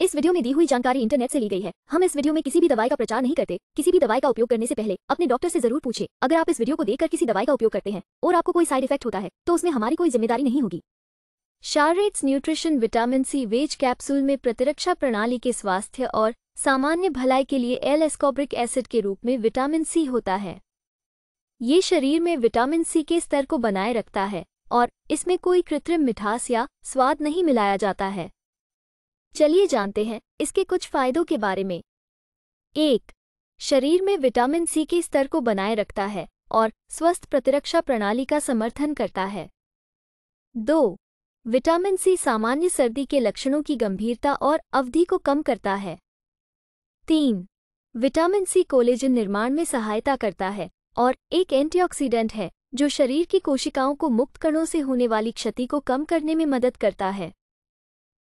इस वीडियो में दी हुई जानकारी इंटरनेट से ली गई है हम इस वीडियो में किसी भी दवाई का प्रचार नहीं करते किसी भी दवाई का उपयोग करने से पहले अपने डॉक्टर से जरूर पूछे अगर आप इस वीडियो को देखकर किसी दवाई का उपयोग करते हैं और आपको कोई साइड इफेक्ट होता है तो उसमें हमारी कोई जिम्मेदारी नहीं होगी शारेट्स nutrition vitamin C veg capsule में प्रतिरक्षा प्रणाली के स्वास्थ्य और सामान्य भलाई के लिए एल एस्कोब्रिक एसिड के रूप में विटामिन सी होता है ये शरीर में विटामिन सी के स्तर को बनाए रखता है और इसमें कोई कृत्रिम मिठास या स्वाद नहीं मिलाया जाता है चलिए जानते हैं इसके कुछ फायदों के बारे में एक शरीर में विटामिन सी के स्तर को बनाए रखता है और स्वस्थ प्रतिरक्षा प्रणाली का समर्थन करता है दो विटामिन सी सामान्य सर्दी के लक्षणों की गंभीरता और अवधि को कम करता है तीन विटामिन सी कोलेजन निर्माण में सहायता करता है और एक एंटीऑक्सीडेंट है जो शरीर की कोशिकाओं को मुक्त कणों से होने वाली क्षति को कम करने में मदद करता है